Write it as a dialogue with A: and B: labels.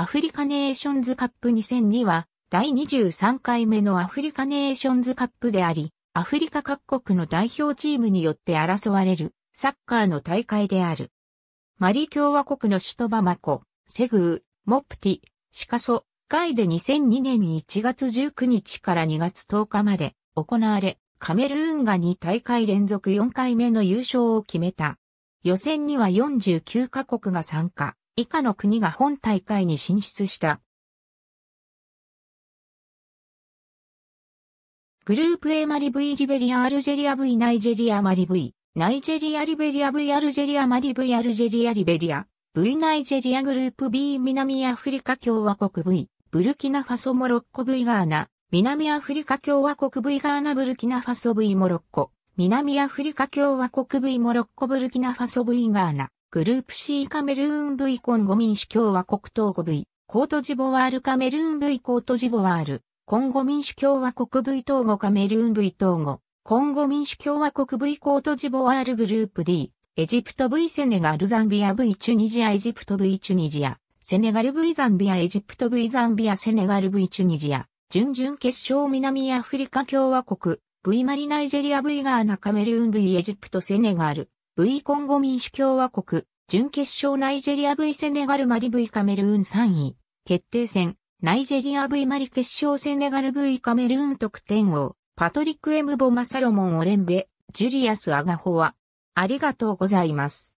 A: アフリカネーションズカップ2002は、第23回目のアフリカネーションズカップであり、アフリカ各国の代表チームによって争われる、サッカーの大会である。マリ共和国の首都バマコ、セグー、モプティ、シカソ、ガイで2002年1月19日から2月10日まで行われ、カメルーンが2大会連続4回目の優勝を決めた。予選には49カ国が参加。以下の
B: 国が本大会に進出した。
A: グループ A マリ V リベリアアルジェリア V ナイジェリアマリ V ナイジェリアリベリア V アルジェリアマリ V アルジェリアリベリア V ナイジェリアグループ B 南アフリカ共和国 V ブルキナファソモロッコ V ガーナ南アフリカ共和国 V ガーナブルキナファソ V モロッコ南アフリカ共和国 V モロッコブルキナファソ V ガーナグループ C カメルーン V コンゴ民主共和国東語 V、コートジボワールカメルーン V コートジボワール、コンゴ民主共和国 V 東語カメルーン V 東語、コンゴ民主共和国 V コートジボワールグループ D、エジプト V セネガルザンビア V チュニジアエジプト V チュニジア、セネガル V ザンビアエジプト V ザンビアセネガル V チュニジア、準々決勝南アフリカ共和国、V マリナイジェリア V ガーナカメルーン V エジプトセネガル、V コンゴ民主共和国、準決勝ナイジェリア V セネガルマリ V カメルーン3位、決定戦、ナイジェリア V マリ決勝セネガル V カメルーン得点王、パトリック・エムボ・マサロモン・オレンベ、ジュリアス・アガホは、
B: ありがとうございます。